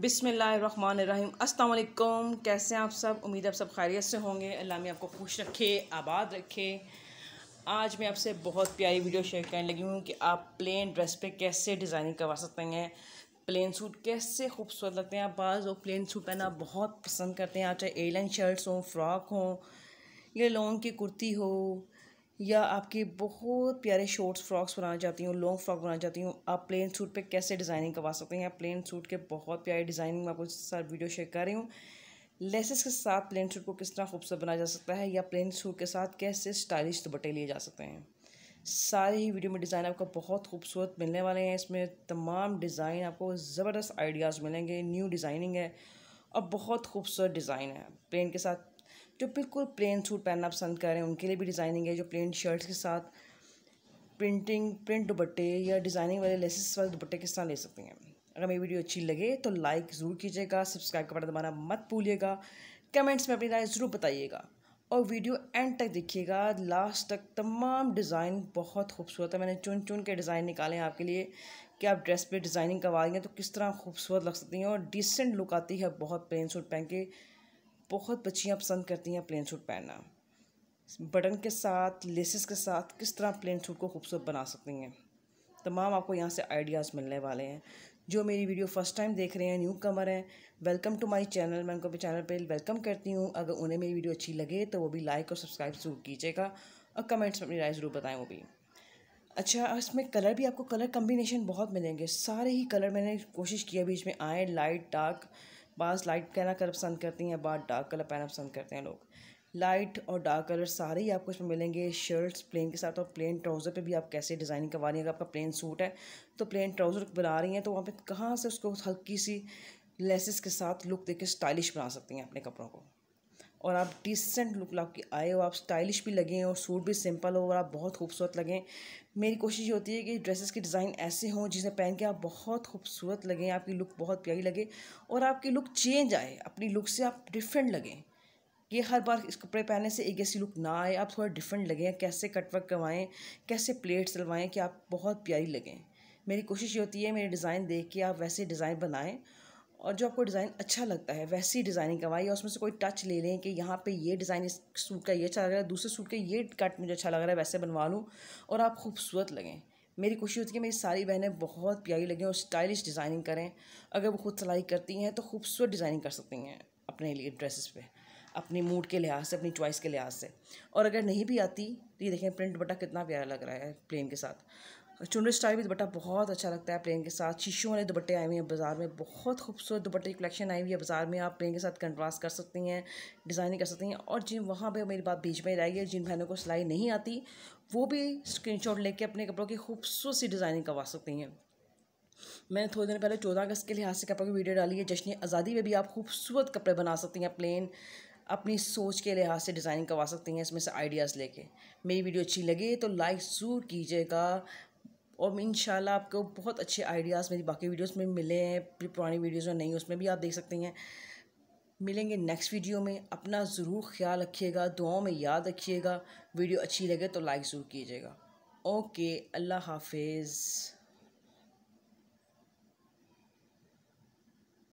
बिसमीम अस्सलाम कैसे हैं आप सब उम्मीद आप सब खैरियत से होंगे अल्लाह में आपको खुश रखे आबाद रखे आज मैं आपसे बहुत प्यारी वीडियो शेयर करने लगी हूँ कि आप प्लेन ड्रेस पे कैसे डिज़ाइनिंग करवा सकते हैं प्लेन सूट कैसे खूबसूरत लगते हैं आप बाज़ और प्लेन सूट पहनना बहुत पसंद करते हैं आप चाहे ए शर्ट्स हों फ्रॉक हों या लॉन्ग की कुर्ती हो या आपके बहुत प्यारे शॉर्ट्स फ्रॉक्स बनाना चाहती हूँ लॉन्ग फ्रॉक बनाना चाहती हूँ आप प्लेन सूट पे कैसे डिज़ाइनिंग करवा सकते हैं प्लेन सूट के बहुत प्यारे डिज़ाइनिंग मैं आपको साथ वीडियो शेयर कर रही हूँ लेसेस के साथ प्लेन सूट को किस तरह खूबसूरत बनाया जा सकता है या प्लेन सूट के साथ कैसे स्टाइलिश दुपट्टे लिए जा सकते हैं सारे ही वीडियो में डिज़ाइन आपको बहुत खूबसूरत मिलने वाले हैं इसमें तमाम डिज़ाइन आपको ज़बरदस्त आइडियाज़ मिलेंगे न्यू डिज़ाइनिंग है और बहुत खूबसूरत डिज़ाइन है प्लेन के साथ जो बिल्कुल प्लेन सूट पहनना पसंद कर रहे हैं उनके लिए भी डिज़ाइनिंग है जो प्लेन शर्ट्स के साथ प्रिंटिंग प्रिंट दुपट्टे या डिज़ाइनिंग वाले लेसेस वाले दुपट्टे किस तरह ले सकते हैं अगर मेरी वीडियो अच्छी लगे तो लाइक ज़रूर कीजिएगा सब्सक्राइब का बटन दबाना मत भूलिएगा कमेंट्स में अपनी राय ज़रूर बताइएगा और वीडियो एंड तक देखिएगा लास्ट तक तमाम डिज़ाइन बहुत खूबसूरत है मैंने चुन चुन के डिज़ाइन निकाले हैं आपके लिए कि आप ड्रेस पे डिज़ाइनिंग करवा देंगे तो किस तरह खूबसूरत लग सकती हैं और डिसेंट लुक आती है बहुत प्लेन सूट पहन के बहुत बच्चियाँ पसंद करती हैं प्लेन सूट पहनना बटन के साथ लेसेस के साथ किस तरह प्लेन सूट को खूबसूरत बना सकती हैं तमाम आपको यहाँ से आइडियाज़ मिलने वाले हैं जो मेरी वीडियो फर्स्ट टाइम देख रहे हैं न्यू कमर हैं वेलकम टू माय चैनल मैं उनको अपने चैनल पे वेलकम करती हूँ अगर उन्हें मेरी वीडियो अच्छी लगे तो वो भी लाइक और सब्सक्राइब जरूर कीजिएगा और कमेंट्स में अपनी राय ज़रूर बताएं वो भी अच्छा इसमें कलर भी आपको कलर कम्बिनेशन बहुत मिलेंगे सारे ही कलर मैंने कोशिश किया बीच में आए लाइट डार्क बाज़ लाइट कहना कलर पसंद करती हैं बाज़ डार्क कलर पहना पसंद करते हैं लोग लाइट और डार्क कलर सारे ही आपको इसमें मिलेंगे शर्ट्स प्लेन के साथ और प्लेन ट्राउज़र पे भी आप कैसे डिज़ाइनिंग करवा रही हैं अगर आपका प्लेन सूट है तो प्लेन ट्राउज़र बना रही हैं तो वहाँ पे कहाँ से उसको हल्की सी लेसेस के साथ लुक देके स्टाइलिश बना सकती हैं अपने कपड़ों को और आप डिसेंट लुक के आए हो आप स्टाइलिश भी लगें और सूट भी सिंपल हो और आप बहुत खूबसूरत लगें मेरी कोशिश होती है कि ड्रेसेस के डिज़ाइन ऐसे हों जिसे पहन के आप बहुत खूबसूरत लगें आपकी लुक बहुत प्यारी लगे और आपकी लुक चेंज आए अपनी लुक से आप डिफरेंट लगें ये हर बार इस कपड़े पहनने से एक ऐसी लुक ना आए आप थोड़ा डिफरेंट लगें कैसे कटवर्क करवाएं कैसे प्लेट्स डलवाएँ कि आप बहुत प्यारी लगें मेरी कोशिश ये होती है मेरे डिज़ाइन देख के आप वैसे डिज़ाइन बनाएँ और जो आपको डिज़ाइन अच्छा लगता है वैसी डिज़ाइनिंग करवाई या उसमें से कोई टच ले लें कि यहाँ पे ये डिज़ाइन इस सूट का ये अच्छा लग रहा है दूसरे सूट का ये कट मुझे अच्छा लग रहा है वैसे बनवा लूँ और आप खूबसूरत लगें मेरी कोशिश होती है कि मेरी सारी बहनें बहुत प्यारी लगें और स्टाइलिश डिज़ाइनिंग करें अगर वो खुद सिलाई करती हैं तो खूबसूरत डिज़ाइनिंग कर सकती हैं अपने लिए ड्रेसेस पे अपने मूड के लिहाज से अपनी चॉइस के लिहाज से और अगर नहीं भी आती तो ये देखें प्रिंट बटा कितना प्यारा लग रहा है प्लेन के साथ चुनरी स्टाइल भी दुपट्टा बहुत अच्छा लगता है प्लेन के साथ शीशों वाले दुपट्टे आए हुए हैं बाज़ार में बहुत खूबसूरत दुपट्टे की कलेक्शन आई हुई है बाज़ार में आप प्लेन के साथ कंट्रास्ट कर सकती हैं डिज़ाइनिंग कर सकती हैं और जिन वहाँ पर मेरी बात बीच में रहेगी जिन बहनों को सिलाई नहीं आती वो भी स्क्रीन लेके अपने कपड़ों की खूबसूरत सी डिज़ाइनिंग करवा सकती हैं मैंने थोड़ी देर पहले चौदह अगस्त के लिहाज से कपड़ों की वीडियो डाली है जश्न आज़ादी में भी आप खूबसूरत कपड़े बना सकती हैं प्लेन अपनी सोच के लिहाज से डिज़ाइनिंग करवा सकती हैं इसमें से आइडियाज़ लेके मेरी वीडियो अच्छी लगे तो लाइक ज़रूर कीजिएगा और इन आपको बहुत अच्छे आइडियाज़ मेरी बाकी वीडियोस में मिले हैं पुरानी वीडियोस में नहीं उसमें भी आप देख सकते हैं मिलेंगे नेक्स्ट वीडियो में अपना ज़रूर ख्याल रखिएगा दुआओं में याद रखिएगा वीडियो अच्छी लगे तो लाइक ज़रूर कीजिएगा ओके अल्लाह हाफिज़